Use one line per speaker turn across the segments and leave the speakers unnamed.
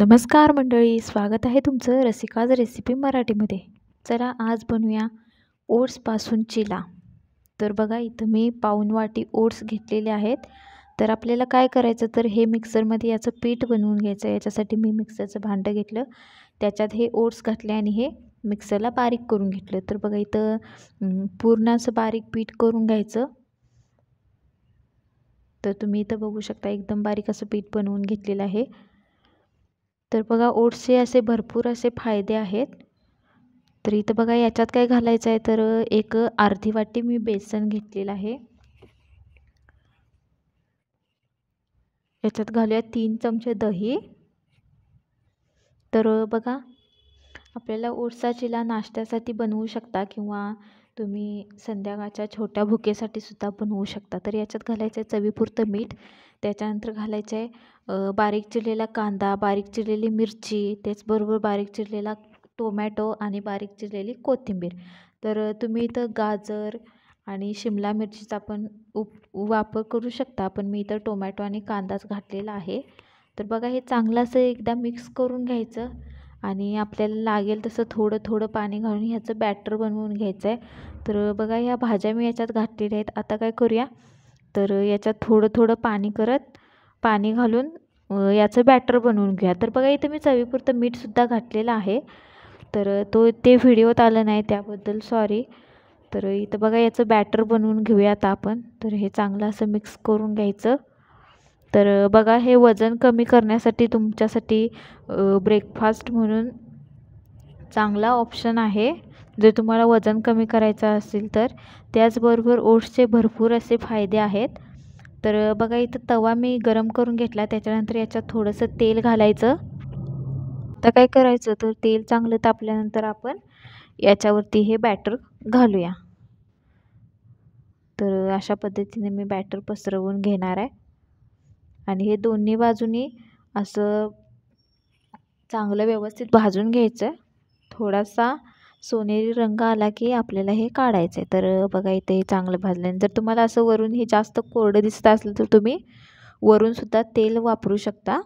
नमस्कार मंडळी स्वागत आहे तुमचं रसिकाज रेसिपी मराठीमध्ये चला आज बनवूया ओट्सपासून चिला तर बघा इथं मी पाऊन वाटी ओट्स घेतलेले आहेत तर आपल्याला काय करायचं तर हे मिक्सरमध्ये याचं पीठ बनवून घ्यायचं याच्यासाठी मी मिक्सरचं भांडं घेतलं त्याच्यात हे ओट्स घातले आणि हे मिक्सरला बारीक करून घेतलं तर बघा इथं पूर्ण असं बारीक पीठ करून घ्यायचं तर तुम्ही इथं बघू शकता एकदम बारीक असं पीठ बनवून घेतलेलं आहे तर बघा ओट्सचे असे भरपूर असे फायदे आहेत तर इथं बघा याच्यात काय घालायचं आहे तर एक अर्धी वाटी मी बेसन घेतलेलं आहे याच्यात घालूया तीन चमचे दही तर बघा आपल्याला चिला नाश्त्यासाठी बनवू शकता किंवा तुम्ही संध्याकाळच्या छोट्या भुकेसाठी सुद्धा बनवू शकता तर याच्यात घालायचं आहे चवीपुरतं मीठ त्याच्यानंतर घालायचं आहे बारीक चिरलेला कांदा बारीक चिरलेली मिरची त्याचबरोबर बारीक चिरलेला टोमॅटो आणि बारीक चिरलेली कोथिंबीर तर तुम्ही इथं गाजर आणि शिमला मिरचीचा पण उप वापर करू शकता पण मी इथं टोमॅटो आणि कांदाच घातलेला आहे तर बघा हे चांगलं असं एकदा मिक्स करून घ्यायचं आणि आपल्याला लागेल तसं थोडं थोडं पाणी घालून ह्याचं बॅटर बनवून घ्यायचं आहे तर बघा ह्या भाज्या मी याच्यात घातलेल्या आहेत आता काय करूया तर याच्यात थोडं थोडं पाणी करत पाणी घालून याचं बॅटर बनवून घ्या तर बघा इथं मी चवीपुरतं मीठसुद्धा घातलेलं आहे तर तो ते व्हिडिओत आलं नाही त्याबद्दल सॉरी तर इथं बघा याचं बॅटर बनवून घेऊया आता आपण तर हे चांगलं असं मिक्स करून घ्यायचं तर बघा हे वजन कमी करण्यासाठी तुमच्यासाठी ब्रेकफास्ट म्हणून चांगला ऑप्शन आहे जर तुम्हाला वजन कमी करायचं असेल तर त्याचबरोबर ओट्सचे भरपूर असे फायदे आहेत तर बघा इथं तवा मी गरम करून घेतला त्याच्यानंतर याच्यात थोडंसं तेल घालायचं आता काय करायचं तर तेल चांगलं तापल्यानंतर आपण याच्यावरती हे बॅटर घालूया तर अशा पद्धतीने मी बॅटर पसरवून घेणार आहे आणि हे दोन्ही बाजूनी असं चांगलं व्यवस्थित भाजून घ्यायचं आहे थोडासा सोनेरी रंग आला की आपल्याला हे काढायचं आहे तर बघा इथे हे चांगलं भाजलं जर तुम्हाला असं वरून हे जास्त कोरडं दिसत असलं तर तुम्ही वरूनसुद्धा तेल वापरू शकता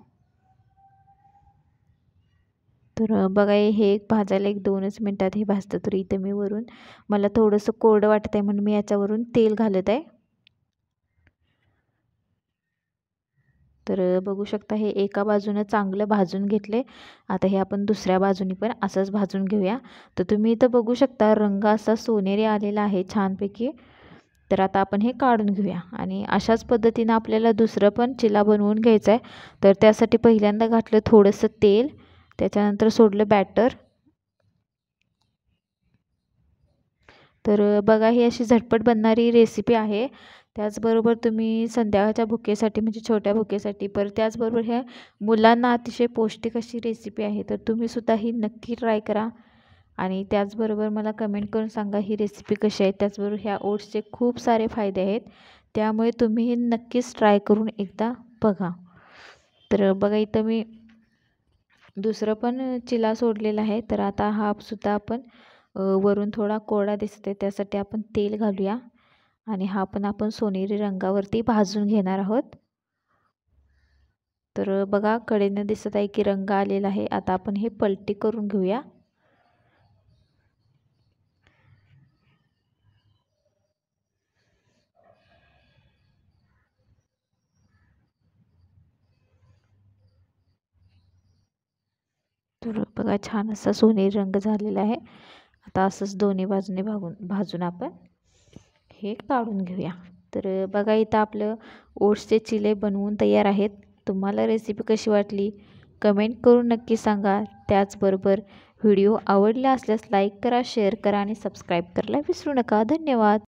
तर बघा हे एक भाजायला एक दोनच मिनटात हे भाजतं तर इथे मी वरून मला थोडंसं कोरडं वाटतं आहे म्हणून मी याच्यावरून तेल घालत आहे तर बघू शकता हे एका बाजूनं चांगलं भाजून घेतले आता हे आपण दुसऱ्या बाजूने पण असंच भाजून घेऊया तर तुम्ही इथं बघू शकता रंग असा सोनेरी आलेला आहे छानपैकी तर आता आपण हे काढून घेऊया आणि अशाच पद्धतीनं आपल्याला दुसरं पण चिला बनवून घ्यायचा आहे तर त्यासाठी पहिल्यांदा घातलं थोडंसं तेल त्याच्यानंतर सोडलं बॅटर तर बघा ही अशी झटपट बनणारी रेसिपी आहे त्याचबरोबर तुम्ही संध्याकाळच्या भुकेसाठी म्हणजे छोट्या भुकेसाठी पर त्याचबरोबर ह्या मुलांना अतिशय पौष्टिक अशी रेसिपी आहे तर तुम्हीसुद्धा ही नक्की ट्राय करा आणि त्याचबरोबर मला कमेंट करून सांगा ही रेसिपी कशी आहे त्याचबरोबर ह्या ओट्सचे खूप सारे फायदे आहेत त्यामुळे तुम्ही ही नक्कीच ट्राय करून एकदा बघा तर बघा इथं मी दुसरं पण चिला सोडलेला आहे तर आता हा सुद्धा आपण वरून थोडा कोरडा दिसते त्यासाठी आपण तेल घालूया आणि हा पण आपण सोनेरी रंगावरती भाजून घेणार आहोत तर बघा कडेनं दिसत आहे की रंग आलेला आहे आता आपण हे पलटी करून घेऊया तर बघा छान असा सोनेरी रंग झालेला आहे आता असंच दोन्ही बाजूने भागून भाजून आपण हे काढून घेऊया तर बघा इथं आपलं ओट्सचे चिले बनवून तयार आहेत तुम्हाला रेसिपी कशी वाटली कमेंट करून नक्की सांगा त्याचबरोबर व्हिडिओ आवडला असल्यास लाईक करा शेअर करा आणि सबस्क्राईब करायला विसरू नका धन्यवाद